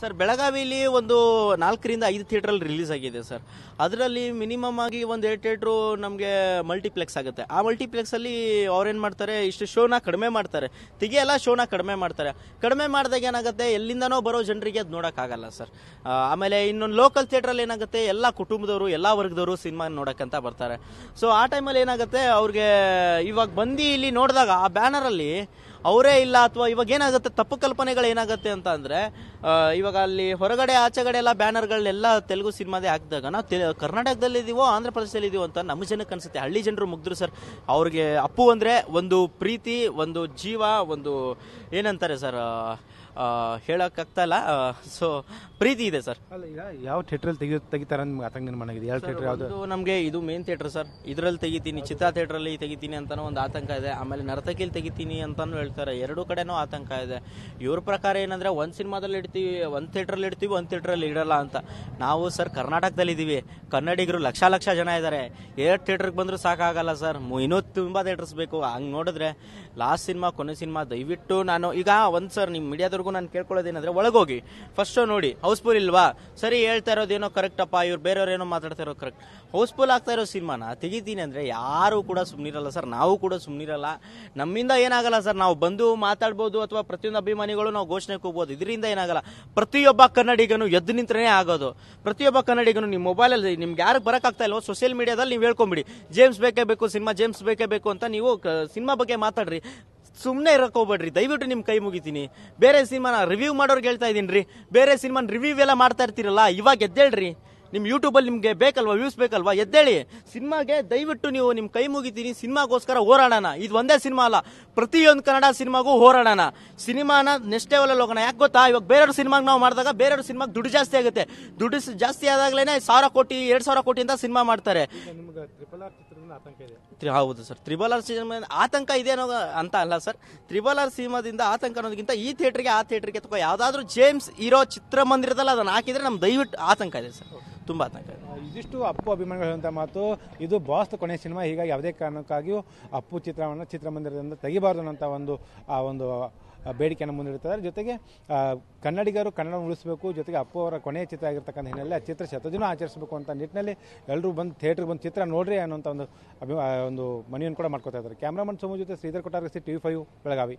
sir ಬೆಳಗಾವಿಯಲ್ಲಿ ಒಂದು ನಾಲ್ಕರಿಂದ ಐದು ಥಿಯೇಟ್ರಲ್ಲಿ ರಿಲೀಸ್ ಆಗಿದೆ ಸರ್ ಅದರಲ್ಲಿ ಮಿನಿಮಮ್ ಆಗಿ ಒಂದು ಎರಡು ಥಿಯೇಟ್ರು ನಮಗೆ ಮಲ್ಟಿಪ್ಲೆಕ್ಸ್ ಆಗುತ್ತೆ ಆ ಮಲ್ಟಿಪ್ಲೆಕ್ಸ್ ಅಲ್ಲಿ ಅವ್ರೇನು ಮಾಡ್ತಾರೆ ಇಷ್ಟು ಶೋನ ಕಡಿಮೆ ಮಾಡ್ತಾರೆ ತೆಗೆಯಲ್ಲ ಶೋನ ಕಡಿಮೆ ಮಾಡ್ತಾರೆ ಕಡಿಮೆ ಮಾಡಿದಾಗ ಏನಾಗುತ್ತೆ ಎಲ್ಲಿಂದನೋ ಬರೋ ಜನರಿಗೆ ಅದು ನೋಡೋಕ್ಕಾಗಲ್ಲ ಸರ್ ಆಮೇಲೆ ಇನ್ನೊಂದು ಲೋಕಲ್ ಥಿಯೇಟ್ರಲ್ಲಿ ಏನಾಗುತ್ತೆ ಎಲ್ಲ ಕುಟುಂಬದವರು ಎಲ್ಲ ವರ್ಗದವರು ಸಿನಿಮಾ ನೋಡೋಕ್ಕಂತ ಬರ್ತಾರೆ ಸೊ ಆ ಟೈಮಲ್ಲಿ ಏನಾಗುತ್ತೆ ಅವ್ರಿಗೆ ಇವಾಗ ಬಂದು ಇಲ್ಲಿ ನೋಡಿದಾಗ ಆ ಬ್ಯಾನರಲ್ಲಿ ಅವರೇ ಇಲ್ಲ ಅಥವಾ ಇವಾಗ ಏನಾಗುತ್ತೆ ತಪ್ಪು ಕಲ್ಪನೆಗಳು ಏನಾಗುತ್ತೆ ಅಂತ ಅಂದರೆ ಇವಾಗ ಅಲ್ಲಿ ಹೊರಗಡೆ ಆಚೆಗಡೆ ಎಲ್ಲ ಬ್ಯಾನರ್ಗಳನ್ನೆಲ್ಲ ತೆಲುಗು ಸಿನಿಮಾದೇ ಹಾಕಿದಾಗ ನಾವು ತೆ ಕರ್ನಾಟಕದಲ್ಲಿದ್ದೀವೋ ಆಂಧ್ರ ಇದೀವೋ ಅಂತ ನಮ್ಮ ಜನಕ್ಕೆ ಅನಿಸುತ್ತೆ ಹಳ್ಳಿ ಜನರು ಮುಗಿದ್ರು ಸರ್ ಅವ್ರಿಗೆ ಅಪ್ಪು ಅಂದರೆ ಒಂದು ಪ್ರೀತಿ ಒಂದು ಜೀವ ಒಂದು ಏನಂತಾರೆ ಸರ್ ಹೇಳೋಕ್ಕಾಗ್ತಾಯಿಲ್ಲ ಸೊ ಪ್ರೀತಿ ಇದೆ ಸರ್ ಯಾವ ಥಿಯೇಟ್ರಲ್ಲಿ ತೆಗಿ ತೆಗಿತಾರೆ ನಿಮ್ಗೆ ಆತಂಕ ನಿರ್ಮಾಣ ಆಗಿದೆ ಯಾವ ಥಿಯೇಟ್ರ್ ಯಾವುದು ನಮಗೆ ಇದು ಮೇನ್ ಥಿಯೇಟರ್ ಸರ್ ಇದರಲ್ಲಿ ತೆಗಿತೀನಿ ಚಿತ್ರಾ ಥಿಯೇಟ್ರಲ್ಲಿ ತೆಗಿತೀನಿ ಅಂತಲೂ ಒಂದು ಆತಂಕ ಇದೆ ಆಮೇಲೆ ನರತಕಿಲ್ ತೆಗಿತೀನಿ ಅಂತಲೂ ಹೇಳ್ತಾರೆ ಎರಡು ಕಡೆನೂ ಆತಂಕ ಇದೆ ಇವ್ರ ಪ್ರಕಾರ ಏನಂದರೆ ಒಂದು ಸಿನಿಮಾದಲ್ಲಿ ಇಡ್ತೀವಿ ಒಂದು ಥಿಯೇಟ್ರಲ್ಲಿ ಇಡ್ತೀವಿ ಒಂದು ಥಿಯೇಟ್ರಲ್ಲಿ ಇಡಲ್ಲ ಅಂತ ನಾವು ಸರ್ ಕರ್ನಾಟಕದಲ್ಲಿ ಇದ್ದೀವಿ ಕನ್ನಡಿಗರು ಲಕ್ಷ ಲಕ್ಷ ಜನ ಇದ್ದಾರೆ ಎರಡು ಥಿಯೇಟ್ರಿಗೆ ಬಂದರೂ ಸಾಕಾಗಲ್ಲ ಸರ್ ಇನ್ನೂ ತುಂಬ ಥಿಯೇಟರ್ಸ್ ಬೇಕು ಹಂಗೆ ನೋಡಿದ್ರೆ ಲಾಸ್ಟ್ ಸಿನಿಮಾ ಕೊನೆ ಸಿನಿಮಾ ದಯವಿಟ್ಟು ನಾನು ಈಗ ಒಂದು ಸರ್ ನಿಮ್ಮ ಮೀಡಿಯಾದವ್ರು ಎಲ್ಲರಿಗೂ ನಾನು ಕೇಳ್ಕೊಳ್ಳೋದೇನಂದ್ರೆ ಒಳಗೋಗಿ ಫಸ್ಟ್ ನೋಡಿ ನೋಡಿ ಹೌಸ್ಫುಲ್ ಇಲ್ವಾ ಸರಿ ಹೇಳ್ತಾ ಇರೋದೇನೋ ಅಪ್ಪ ಇವ್ರು ಬೇರೆಯವ್ರು ಏನೋ ಮಾತಾಡ್ತಾ ಇರೋ ಕರೆಕ್ಟ್ ಹೌಸ್ಫುಲ್ ಆಗ್ತಾ ಇರೋ ಸಿನಿಮಾನ ತೆಗಿತೀನಿ ಅಂದರೆ ಯಾರೂ ಕೂಡ ಸುಮ್ಮನಿರಲ್ಲ ಸರ್ ನಾವು ಕೂಡ ಸುಮ್ಮನಿರಲ್ಲ ನಮ್ಮಿಂದ ಏನಾಗಲ್ಲ ಸರ್ ನಾವು ಬಂದು ಮಾತಾಡ್ಬೋದು ಅಥವಾ ಪ್ರತಿಯೊಂದು ಅಭಿಮಾನಿಗಳು ನಾವು ಘೋಷಣೆ ಕೂಗ್ಬೋದು ಇದರಿಂದ ಏನಾಗಲ್ಲ ಪ್ರತಿಯೊಬ್ಬ ಕನ್ನಡಿಗನು ಎದ್ದು ನಿಂತನೇ ಆಗೋದು ಪ್ರತಿಯೊಬ್ಬ ಕನ್ನಡಿಗನು ನಿಮ್ಮ ಮೊಬೈಲಲ್ಲಿ ನಿಮ್ಗೆ ಯಾರು ಬರೋಕ್ಕಾಗ್ತಾ ಇಲ್ವೋ ಸೋಷಿಯಲ್ ಮೀಡಿಯಾದಲ್ಲಿ ನೀವು ಹೇಳ್ಕೊಂಬಿಡಿ ಜೇಮ್ಸ್ ಬೇಕೇ ಬೇಕು ಸಿನಿಮಾ ಜೇಮ್ಸ್ ಬೇಕೇ ಬೇಕು ಅಂತ ನೀವು ಸಿನಿಮಾ ಬಗ್ಗೆ ಮಾತಾಡ್ರಿ ಸುಮ್ಮನೆ ಇರೋಕೆ ಹೋಗ್ಬೇಡ್ರಿ ದಯವಿಟ್ಟು ನಿಮ್ಮ ಕೈ ಮುಗಿತೀನಿ ಬೇರೆ ಸಿನಿಮಾನ ರಿವ್ಯೂ ಮಾಡೋರ್ಗೆ ಹೇಳ್ತಾ ಇದ್ದೀನಿ ರೀ ಬೇರೆ ಸಿನಿಮಾನ ರಿವ್ಯೂ ಎಲ್ಲ ಮಾಡ್ತಾ ಇರ್ತೀರಲ್ಲ ಇವಾಗ ಎದ್ದೇಳ್ರಿ ನಿಮ್ಮ ಯೂಟ್ಯೂಬಲ್ಲಿ ನಿಮಗೆ ಬೇಕಲ್ವಾ ವ್ಯೂಸ್ ಬೇಕಲ್ವಾ ಎದ್ದೇಳಿ ಸಿನಿಮಾಗೆ ದಯವಿಟ್ಟು ನೀವು ನಿಮ್ಮ ಕೈ ಮುಗಿತೀನಿ ಸಿನಿಮಾಗೋಸ್ಕರ ಹೋರಾಡೋಣ ಇದು ಒಂದೇ ಸಿನಿಮಾ ಅಲ್ಲ ಪ್ರತಿಯೊಂದು ಕನ್ನಡ ಸಿನಿಮಾಗೂ ಹೋರಾಡೋಣ ಸಿನಿಮಾನ ನೆಕ್ಸ್ಟ್ ಲೆವೆಲಲ್ಲಿ ಹೋಗೋಣ ಯಾಕೆ ಗೊತ್ತಾ ಇವಾಗ ಬೇರೆಯವ್ರ ಸಿನಿಮಾಗ ನಾವು ಮಾಡಿದಾಗ ಬೇರೆಯವ್ರ ಸಿನಿಮಾಗೆ ದುಡ್ಡು ಜಾಸ್ತಿ ಆಗುತ್ತೆ ದುಡ್ಡು ಜಾಸ್ತಿ ಆದಾಗಲೇ ಸಾವಿರ ಕೋಟಿ ಎರಡು ಸಾವಿರ ಕೋಟಿ ಅಂತ ಸಿನಿಮಾ ಮಾಡ್ತಾರೆ ಹೌದು ಸರ್ ತ್ರಿಬಲ್ ಆರ್ ಸಿನಿಮಾ ಆತಂಕ ಇದೆ ಅನ್ನೋ ಅಂತ ಅಲ್ಲ ಸರ್ ತ್ರಿಬಲ್ ಆರ್ ಸಿನಿಮಾದಿಂದ ಆತಂಕ ಅನ್ನೋದಕ್ಕಿಂತ ಈ ಥಿಯೇಟ್ರಿಗೆ ಆ ಥಿಯೇಟ್ರಿಗೆ ಅಥವಾ ಯಾವುದಾದ್ರೂ ಜೇಮ್ಸ್ ಇರೋ ಚಿತ್ರಮಂದಿರದಲ್ಲಿ ಅದನ್ನು ಹಾಕಿದ್ರೆ ನಮ್ಮ ದಯವಿಟ್ಟು ಆತಂಕ ಇದೆ ಸರ್ ತುಂಬ ಆತಂಕ ಇದಿಷ್ಟು ಅಪ್ಪು ಅಭಿಮಾನಿಗಳು ಮಾತು ಇದು ಬಾಸ್ ಕೊನೆ ಸಿನಿಮಾ ಹೀಗಾಗಿ ಯಾವುದೇ ಕಾರಣಕ್ಕಾಗಿಯೂ ಅಪ್ಪು ಚಿತ್ರವನ್ನು ಚಿತ್ರಮಂದಿರದಿಂದ ತೆಗಿಬಾರ್ದು ಅನ್ನೋಂಥ ಒಂದು ಆ ಒಂದು ಬೇಡಿಕೆಯನ್ನು ಮುಂದಿಡುತ್ತಾರೆ ಜೊತೆಗೆ ಕನ್ನಡಿಗರು ಕನ್ನಡ ಉಳಿಸಬೇಕು ಜೊತೆಗೆ ಅಪ್ಪು ಅವರ ಕೊನೆಯ ಚಿತ್ರ ಆಗಿರ್ತಕ್ಕಂಥ ಹಿನ್ನೆಲೆ ಆ ಚಿತ್ರ ಶತದಿನ ಆಚರಿಸಬೇಕು ಅಂತ ನಿಟ್ಟಿನಲ್ಲಿ ಎಲ್ಲರೂ ಬಂದು ಥಿಯೇಟ್ರಿಗೆ ಬಂದು ಚಿತ್ರ ನೋಡ್ರಿ ಅನ್ನೋಂಥ ಒಂದು ಅಭಿ ಒಂದು ಮನೆಯನ್ನು ಕೂಡ ಮಾಡ್ಕೋತಾ ಇದ್ದಾರೆ ಕ್ಯಾಮ್ರಾಮನ್ ಸೋಮು ಜೊತೆ Shridhar Kottarasi T V five Belagavi